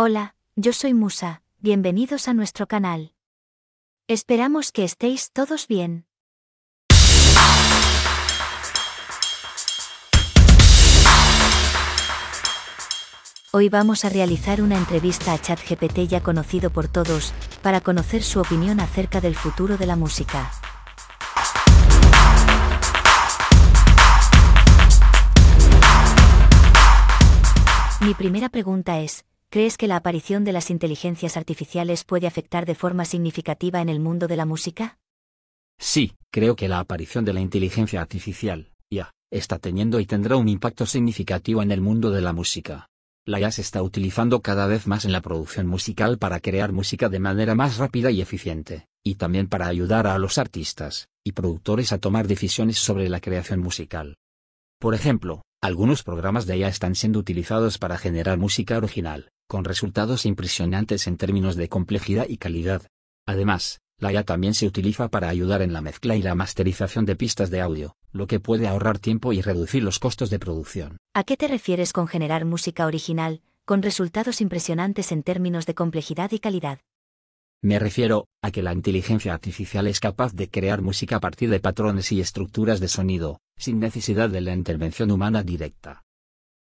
Hola, yo soy Musa, bienvenidos a nuestro canal. Esperamos que estéis todos bien. Hoy vamos a realizar una entrevista a ChatGPT ya conocido por todos, para conocer su opinión acerca del futuro de la música. Mi primera pregunta es, ¿crees que la aparición de las inteligencias artificiales puede afectar de forma significativa en el mundo de la música? Sí, creo que la aparición de la inteligencia artificial, ya, está teniendo y tendrá un impacto significativo en el mundo de la música. La IA se está utilizando cada vez más en la producción musical para crear música de manera más rápida y eficiente, y también para ayudar a los artistas y productores a tomar decisiones sobre la creación musical. Por ejemplo, algunos programas de IA están siendo utilizados para generar música original, con resultados impresionantes en términos de complejidad y calidad. Además, la IA también se utiliza para ayudar en la mezcla y la masterización de pistas de audio, lo que puede ahorrar tiempo y reducir los costos de producción. ¿A qué te refieres con generar música original, con resultados impresionantes en términos de complejidad y calidad? Me refiero a que la inteligencia artificial es capaz de crear música a partir de patrones y estructuras de sonido, sin necesidad de la intervención humana directa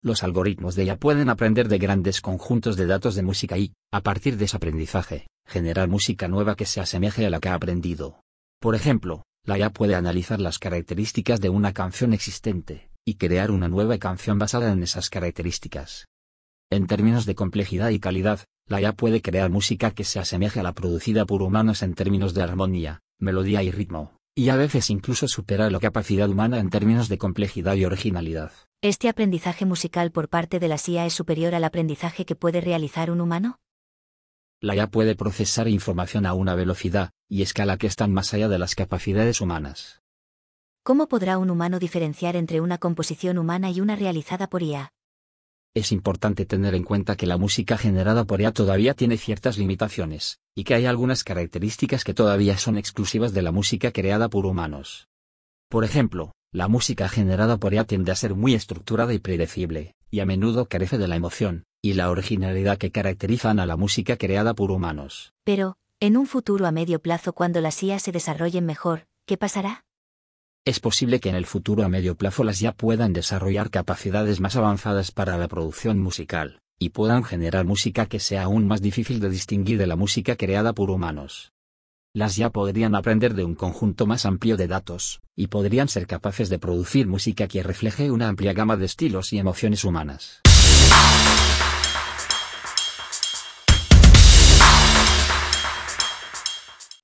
los algoritmos de IA pueden aprender de grandes conjuntos de datos de música y, a partir de ese aprendizaje, generar música nueva que se asemeje a la que ha aprendido. Por ejemplo, la IA puede analizar las características de una canción existente, y crear una nueva canción basada en esas características. En términos de complejidad y calidad, la IA puede crear música que se asemeje a la producida por humanos en términos de armonía, melodía y ritmo, y a veces incluso superar la capacidad humana en términos de complejidad y originalidad. ¿Este aprendizaje musical por parte de la IA es superior al aprendizaje que puede realizar un humano? La IA puede procesar información a una velocidad y escala que están más allá de las capacidades humanas. ¿Cómo podrá un humano diferenciar entre una composición humana y una realizada por IA? es importante tener en cuenta que la música generada por IA todavía tiene ciertas limitaciones, y que hay algunas características que todavía son exclusivas de la música creada por humanos. Por ejemplo, la música generada por ella tiende a ser muy estructurada y predecible, y a menudo carece de la emoción, y la originalidad que caracterizan a la música creada por humanos. Pero, en un futuro a medio plazo cuando las IA se desarrollen mejor, ¿qué pasará? Es posible que en el futuro a medio plazo las IA puedan desarrollar capacidades más avanzadas para la producción musical, y puedan generar música que sea aún más difícil de distinguir de la música creada por humanos las ya podrían aprender de un conjunto más amplio de datos, y podrían ser capaces de producir música que refleje una amplia gama de estilos y emociones humanas.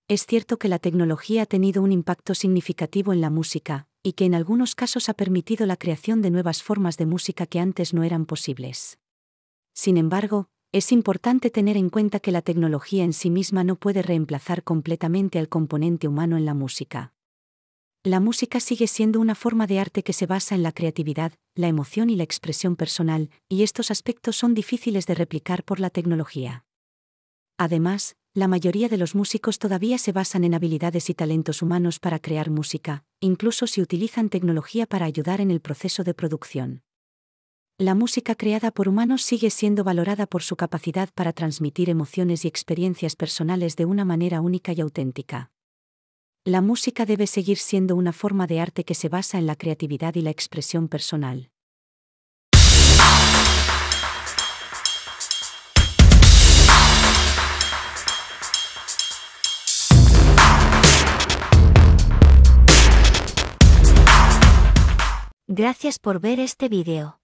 Es cierto que la tecnología ha tenido un impacto significativo en la música, y que en algunos casos ha permitido la creación de nuevas formas de música que antes no eran posibles. Sin embargo, es importante tener en cuenta que la tecnología en sí misma no puede reemplazar completamente al componente humano en la música. La música sigue siendo una forma de arte que se basa en la creatividad, la emoción y la expresión personal, y estos aspectos son difíciles de replicar por la tecnología. Además, la mayoría de los músicos todavía se basan en habilidades y talentos humanos para crear música, incluso si utilizan tecnología para ayudar en el proceso de producción la música creada por humanos sigue siendo valorada por su capacidad para transmitir emociones y experiencias personales de una manera única y auténtica. La música debe seguir siendo una forma de arte que se basa en la creatividad y la expresión personal. Gracias por ver este video.